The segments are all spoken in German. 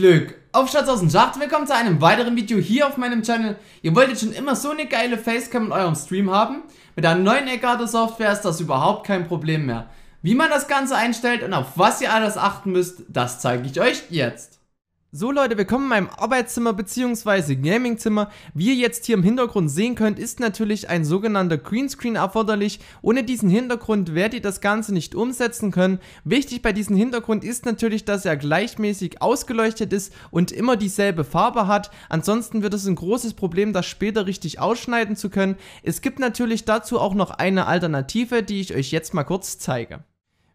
Glück! Auf Schatz aus dem Schacht, willkommen zu einem weiteren Video hier auf meinem Channel. Ihr wolltet schon immer so eine geile Facecam in eurem Stream haben? Mit der neuen Elgato Software ist das überhaupt kein Problem mehr. Wie man das Ganze einstellt und auf was ihr alles achten müsst, das zeige ich euch jetzt. So Leute, willkommen in meinem Arbeitszimmer bzw. Gamingzimmer. Wie ihr jetzt hier im Hintergrund sehen könnt, ist natürlich ein sogenannter Greenscreen erforderlich. Ohne diesen Hintergrund werdet ihr das Ganze nicht umsetzen können. Wichtig bei diesem Hintergrund ist natürlich, dass er gleichmäßig ausgeleuchtet ist und immer dieselbe Farbe hat. Ansonsten wird es ein großes Problem, das später richtig ausschneiden zu können. Es gibt natürlich dazu auch noch eine Alternative, die ich euch jetzt mal kurz zeige.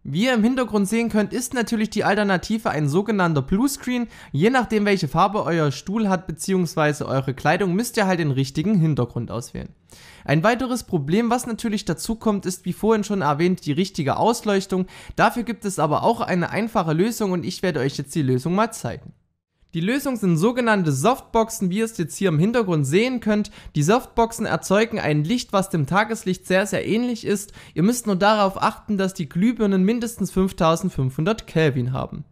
Wie ihr im Hintergrund sehen könnt, ist natürlich die Alternative ein sogenannter Bluescreen. Je nachdem welche Farbe euer Stuhl hat bzw. eure Kleidung, müsst ihr halt den richtigen Hintergrund auswählen. Ein weiteres Problem, was natürlich dazu kommt, ist wie vorhin schon erwähnt die richtige Ausleuchtung. Dafür gibt es aber auch eine einfache Lösung und ich werde euch jetzt die Lösung mal zeigen. Die Lösung sind sogenannte Softboxen, wie ihr es jetzt hier im Hintergrund sehen könnt. Die Softboxen erzeugen ein Licht, was dem Tageslicht sehr, sehr ähnlich ist. Ihr müsst nur darauf achten, dass die Glühbirnen mindestens 5500 Kelvin haben.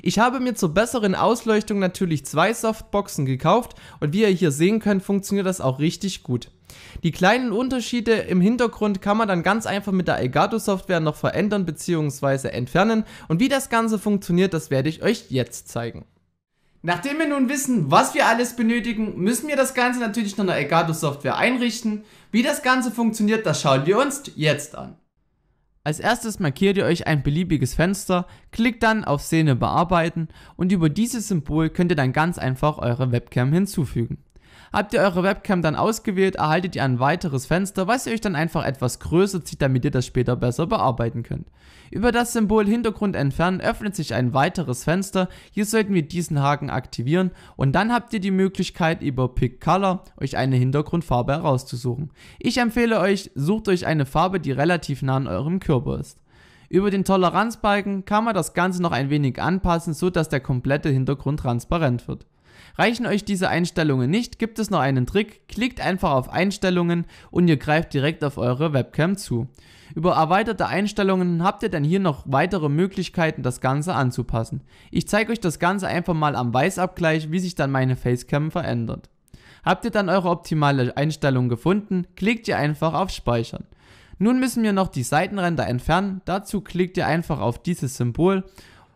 Ich habe mir zur besseren Ausleuchtung natürlich zwei Softboxen gekauft und wie ihr hier sehen könnt, funktioniert das auch richtig gut. Die kleinen Unterschiede im Hintergrund kann man dann ganz einfach mit der Elgato Software noch verändern bzw. entfernen und wie das Ganze funktioniert, das werde ich euch jetzt zeigen. Nachdem wir nun wissen, was wir alles benötigen, müssen wir das Ganze natürlich noch in der Elgato Software einrichten. Wie das Ganze funktioniert, das schauen wir uns jetzt an. Als erstes markiert ihr euch ein beliebiges Fenster, klickt dann auf Szene bearbeiten und über dieses Symbol könnt ihr dann ganz einfach eure Webcam hinzufügen. Habt ihr eure Webcam dann ausgewählt, erhaltet ihr ein weiteres Fenster, was ihr euch dann einfach etwas größer zieht, damit ihr das später besser bearbeiten könnt. Über das Symbol Hintergrund entfernen öffnet sich ein weiteres Fenster, hier sollten wir diesen Haken aktivieren und dann habt ihr die Möglichkeit über Pick Color euch eine Hintergrundfarbe herauszusuchen. Ich empfehle euch, sucht euch eine Farbe, die relativ nah an eurem Körper ist. Über den Toleranzbalken kann man das Ganze noch ein wenig anpassen, so dass der komplette Hintergrund transparent wird. Reichen euch diese Einstellungen nicht, gibt es noch einen Trick, klickt einfach auf Einstellungen und ihr greift direkt auf eure Webcam zu. Über erweiterte Einstellungen habt ihr dann hier noch weitere Möglichkeiten, das Ganze anzupassen. Ich zeige euch das Ganze einfach mal am Weißabgleich, wie sich dann meine Facecam verändert. Habt ihr dann eure optimale Einstellung gefunden, klickt ihr einfach auf Speichern. Nun müssen wir noch die Seitenränder entfernen, dazu klickt ihr einfach auf dieses Symbol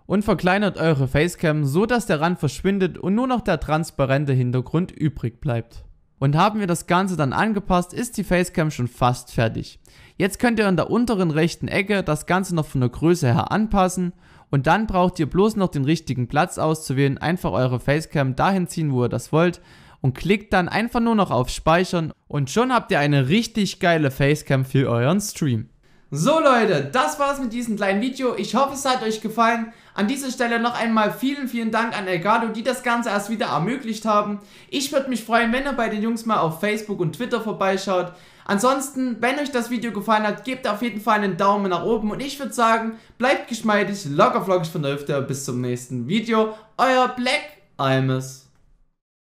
und verkleinert eure Facecam so, dass der Rand verschwindet und nur noch der transparente Hintergrund übrig bleibt. Und haben wir das Ganze dann angepasst, ist die Facecam schon fast fertig. Jetzt könnt ihr in der unteren rechten Ecke das Ganze noch von der Größe her anpassen und dann braucht ihr bloß noch den richtigen Platz auszuwählen, einfach eure Facecam dahin ziehen, wo ihr das wollt und klickt dann einfach nur noch auf Speichern und schon habt ihr eine richtig geile Facecam für euren Stream. So Leute, das war's mit diesem kleinen Video. Ich hoffe, es hat euch gefallen. An dieser Stelle noch einmal vielen, vielen Dank an Elgato, die das Ganze erst wieder ermöglicht haben. Ich würde mich freuen, wenn ihr bei den Jungs mal auf Facebook und Twitter vorbeischaut. Ansonsten, wenn euch das Video gefallen hat, gebt auf jeden Fall einen Daumen nach oben. Und ich würde sagen, bleibt geschmeidig, locker lockerflockig von der Hüfte. Bis zum nächsten Video. Euer Black Almes.